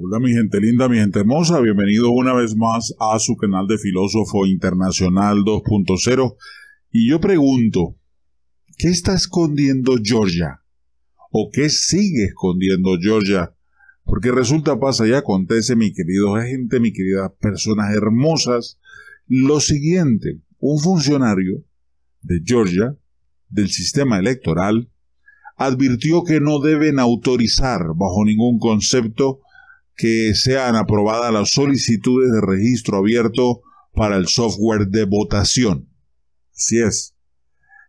Hola mi gente linda, mi gente hermosa, bienvenidos una vez más a su canal de Filósofo Internacional 2.0 y yo pregunto, ¿qué está escondiendo Georgia? ¿O qué sigue escondiendo Georgia? Porque resulta, pasa y acontece, mi querido gente, mi queridas personas hermosas, lo siguiente, un funcionario de Georgia, del sistema electoral, advirtió que no deben autorizar bajo ningún concepto que sean aprobadas las solicitudes de registro abierto para el software de votación. Así es.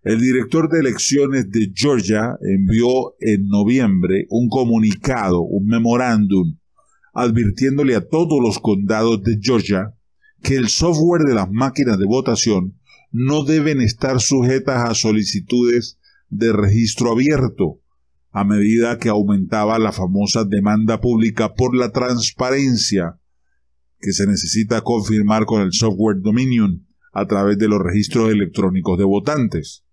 El director de elecciones de Georgia envió en noviembre un comunicado, un memorándum, advirtiéndole a todos los condados de Georgia que el software de las máquinas de votación no deben estar sujetas a solicitudes de registro abierto, a medida que aumentaba la famosa demanda pública por la transparencia que se necesita confirmar con el software Dominion a través de los registros electrónicos de votantes.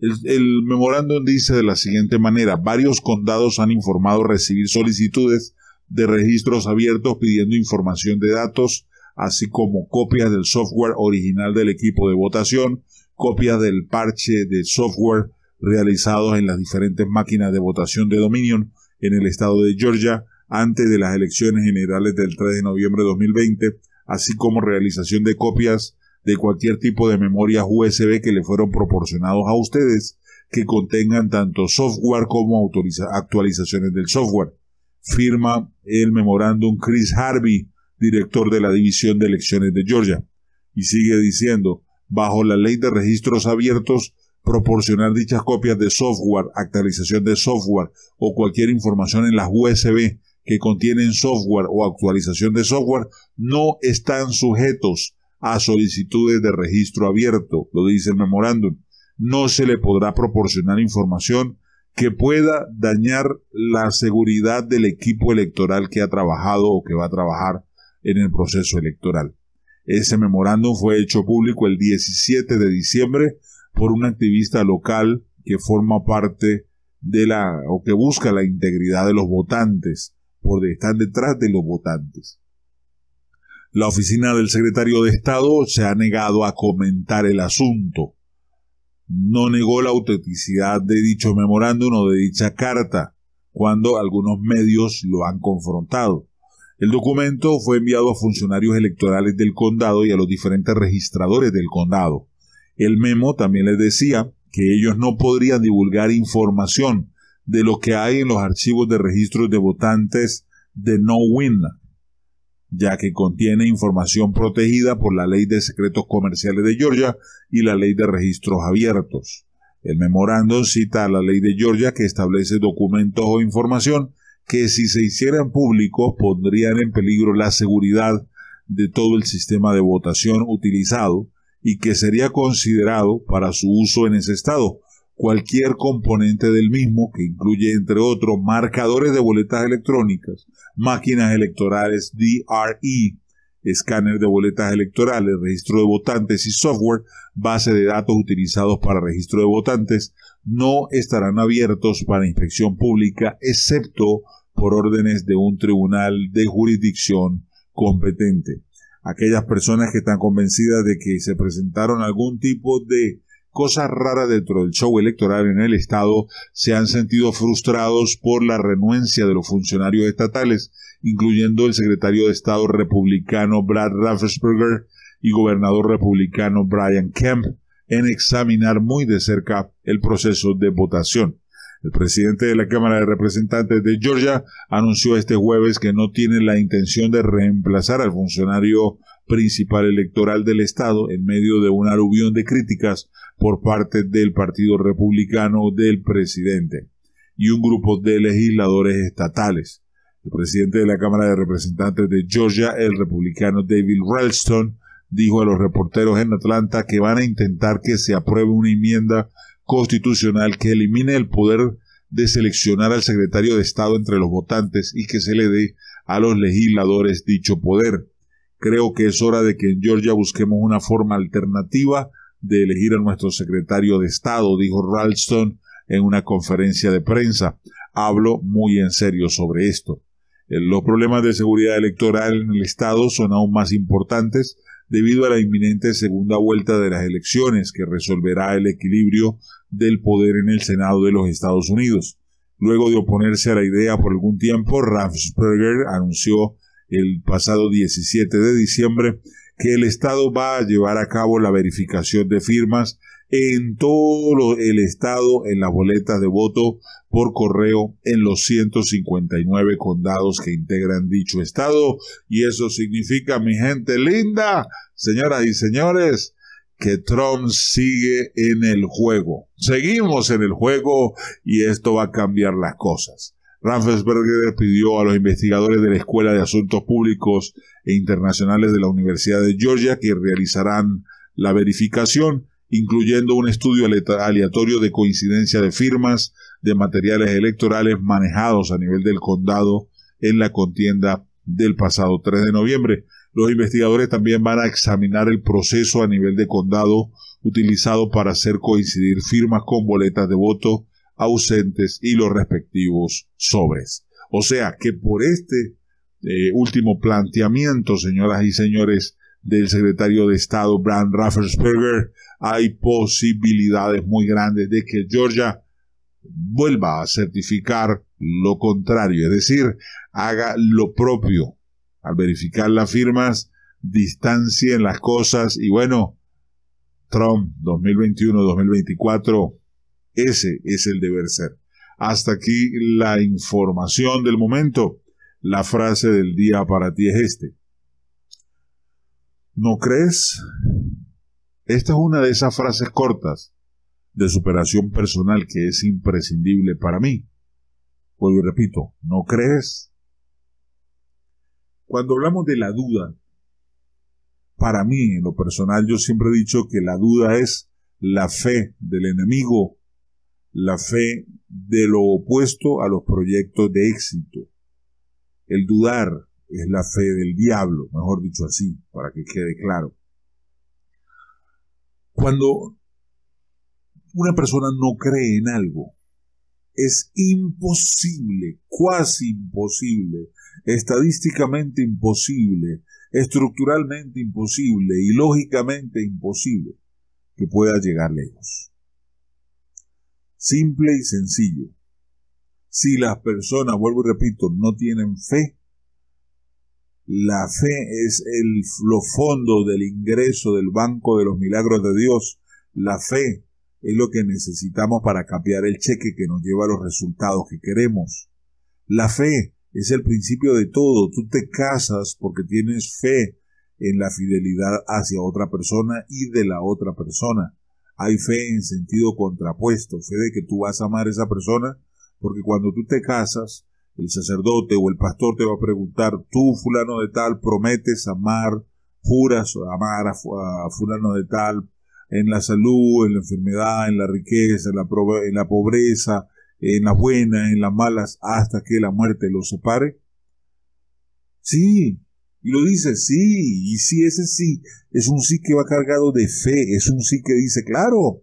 El, memorándum dice de la siguiente manera, varios condados han informado recibir solicitudes de registros abiertos pidiendo información de datos, así como copias del software original del equipo de votación, copias del parche de software realizados en las diferentes máquinas de votación de Dominion en el estado de Georgia antes de las elecciones generales del 3 de noviembre de 2020, así como realización de copias de cualquier tipo de memorias USB que le fueron proporcionados a ustedes que contengan tanto software como actualizaciones del software. Firma el memorándum Chris Harvey, director de la División de Elecciones de Georgia. Y sigue diciendo, bajo la ley de registros abiertos, proporcionar dichas copias de software, actualización de software o cualquier información en las USB que contienen software o actualización de software no están sujetos a solicitudes de registro abierto, lo dice el memorándum. No se le podrá proporcionar información que pueda dañar la seguridad del equipo electoral que ha trabajado o que va a trabajar en el proceso electoral. Ese memorándum fue hecho público el 17 de diciembre por un activista local que forma parte de la o que busca la integridad de los votantes, porque están detrás de los votantes. La oficina del secretario de Estado se ha negado a comentar el asunto. No negó la autenticidad de dicho memorándum o de dicha carta, cuando algunos medios lo han confrontado. El documento fue enviado a funcionarios electorales del condado y a los diferentes registradores del condado. El memo también les decía que ellos no podrían divulgar información de lo que hay en los archivos de registros de votantes de No Win, ya que contiene información protegida por la Ley de Secretos Comerciales de Georgia y la Ley de Registros Abiertos. El memorándum cita a la Ley de Georgia que establece documentos o información que si se hicieran públicos pondrían en peligro la seguridad de todo el sistema de votación utilizado y que sería considerado para su uso en ese estado. Cualquier componente del mismo, que incluye entre otros marcadores de boletas electrónicas, máquinas electorales DRE, escáner de boletas electorales, registro de votantes y software, base de datos utilizados para registro de votantes, no estarán abiertos para inspección pública excepto por órdenes de un tribunal de jurisdicción competente aquellas personas que están convencidas de que se presentaron algún tipo de cosas raras dentro del show electoral en el Estado, se han sentido frustrados por la renuencia de los funcionarios estatales, incluyendo el secretario de Estado republicano Brad Raffensperger y gobernador republicano Brian Kemp, en examinar muy de cerca el proceso de votación. El presidente de la Cámara de Representantes de Georgia anunció este jueves que no tiene la intención de reemplazar al funcionario principal electoral del estado en medio de un aluvión de críticas por parte del Partido Republicano del presidente y un grupo de legisladores estatales. El presidente de la Cámara de Representantes de Georgia, el republicano David Ralston, dijo a los reporteros en Atlanta que van a intentar que se apruebe una enmienda constitucional que elimine el poder de seleccionar al secretario de Estado entre los votantes y que se le dé a los legisladores dicho poder. Creo que es hora de que en Georgia busquemos una forma alternativa de elegir a nuestro secretario de Estado, dijo Ralston en una conferencia de prensa. Hablo muy en serio sobre esto. Eh, los problemas de seguridad electoral en el Estado son aún más importantes debido a la inminente segunda vuelta de las elecciones que resolverá el equilibrio del poder en el Senado de los Estados Unidos. Luego de oponerse a la idea por algún tiempo, Raffensperger anunció el pasado 17 de diciembre que el Estado va a llevar a cabo la verificación de firmas en todo el estado en las boletas de voto por correo en los 159 condados que integran dicho estado. Y eso significa, mi gente linda, señoras y señores, que Trump sigue en el juego. Seguimos en el juego y esto va a cambiar las cosas. Raffensperger pidió a los investigadores de la Escuela de Asuntos Públicos e Internacionales de la Universidad de Georgia que realizarán la verificación incluyendo un estudio aleatorio de coincidencia de firmas de materiales electorales manejados a nivel del condado en la contienda del pasado 3 de noviembre. Los investigadores también van a examinar el proceso a nivel de condado utilizado para hacer coincidir firmas con boletas de voto ausentes y los respectivos sobres. O sea que por este eh, último planteamiento, señoras y señores, del secretario de Estado Brand Raffensperger, hay posibilidades muy grandes de que Georgia vuelva a certificar lo contrario, es decir, haga lo propio. Al verificar las firmas, distancien las cosas y bueno, Trump 2021-2024, ese es el deber ser. Hasta aquí la información del momento. La frase del día para ti es este. ¿No crees? Esta es una de esas frases cortas de superación personal que es imprescindible para mí. Pues repito, ¿no crees? Cuando hablamos de la duda, para mí en lo personal yo siempre he dicho que la duda es la fe del enemigo, la fe de lo opuesto a los proyectos de éxito. El dudar, es la fe del diablo, mejor dicho así, para que quede claro. Cuando una persona no cree en algo, es imposible, cuasi imposible, estadísticamente imposible, estructuralmente imposible y lógicamente imposible que pueda llegar lejos. Simple y sencillo. Si las personas, vuelvo y repito, no tienen fe, la fe es el, fondo del ingreso del banco de los milagros de Dios. La fe es lo que necesitamos para cambiar el cheque que nos lleva a los resultados que queremos. La fe es el principio de todo. Tú te casas porque tienes fe en la fidelidad hacia otra persona y de la otra persona. Hay fe en sentido contrapuesto, fe de que tú vas a amar a esa persona, porque cuando tú te casas, el sacerdote o el pastor te va a preguntar, tú fulano de tal, prometes amar, juras amar a, fulano de tal en la salud, en la enfermedad, en la riqueza, en la, en la pobreza, en las buenas, en las malas, hasta que la muerte los separe. Sí, y lo dice sí, y sí, ese sí es un sí que va cargado de fe, es un sí que dice, claro,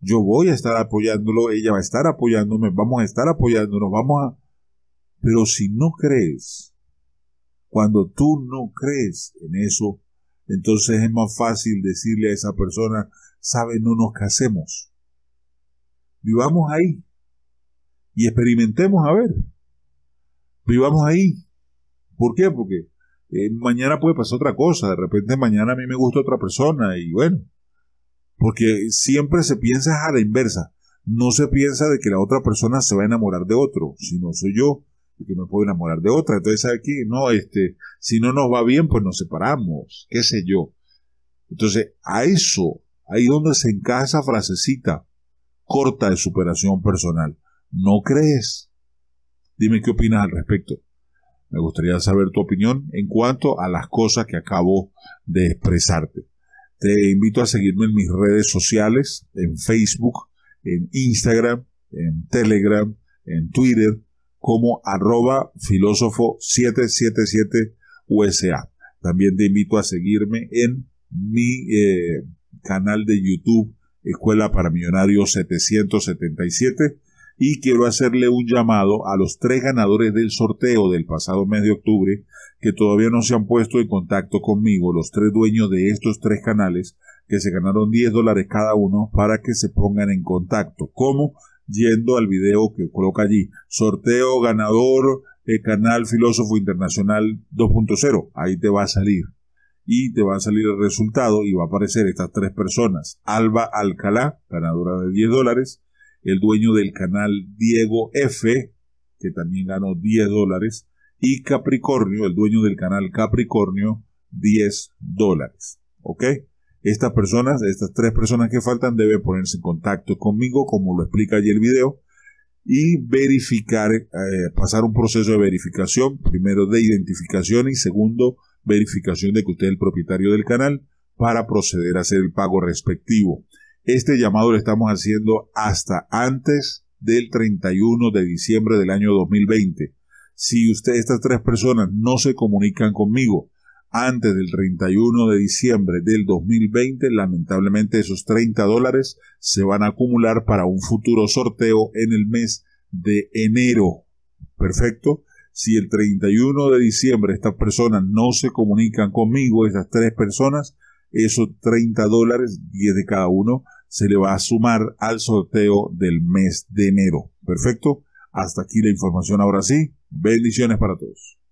yo voy a estar apoyándolo, ella va a estar apoyándome, vamos a estar apoyándonos, vamos a, pero si no crees, cuando tú no crees en eso, entonces es más fácil decirle a esa persona, sabe, no nos casemos. Vivamos ahí y experimentemos a ver. Vivamos ahí. ¿Por qué? Porque eh, mañana puede pasar otra cosa, de repente mañana a mí me gusta otra persona y bueno, porque siempre se piensa a la inversa, no se piensa de que la otra persona se va a enamorar de otro, sino soy yo y que me puedo enamorar de otra. Entonces, aquí... No, este, si no nos va bien, pues nos separamos, qué sé yo. Entonces, a eso, ahí donde se encaja esa frasecita corta de superación personal. ¿No crees? Dime qué opinas al respecto. Me gustaría saber tu opinión en cuanto a las cosas que acabo de expresarte. Te invito a seguirme en mis redes sociales, en Facebook, en Instagram, en Telegram, en Twitter, como arroba filósofo 777 USA. También te invito a seguirme en mi eh, canal de YouTube, Escuela para Millonarios 777. Y quiero hacerle un llamado a los tres ganadores del sorteo del pasado mes de octubre que todavía no se han puesto en contacto conmigo, los tres dueños de estos tres canales que se ganaron 10 dólares cada uno para que se pongan en contacto. Como yendo al video que coloca allí. Sorteo ganador, de eh, canal Filósofo Internacional 2.0. Ahí te va a salir. Y te va a salir el resultado y va a aparecer estas tres personas. Alba Alcalá, ganadora de 10 dólares. El dueño del canal Diego F, que también ganó 10 dólares. Y Capricornio, el dueño del canal Capricornio, 10 dólares. ¿Ok? Estas personas, estas tres personas que faltan, deben ponerse en contacto conmigo, como lo explica allí el video, y verificar, eh, pasar un proceso de verificación, primero de identificación y segundo, verificación de que usted es el propietario del canal para proceder a hacer el pago respectivo. Este llamado lo estamos haciendo hasta antes del 31 de diciembre del año 2020. Si usted, estas tres personas no se comunican conmigo antes del 31 de diciembre del 2020, lamentablemente esos 30 dólares se van a acumular para un futuro sorteo en el mes de enero. Perfecto. Si el 31 de diciembre estas personas no se comunican conmigo, esas tres personas, esos 30 dólares, 10 de cada uno, se le va a sumar al sorteo del mes de enero. Perfecto. Hasta aquí la información ahora sí. Bendiciones para todos.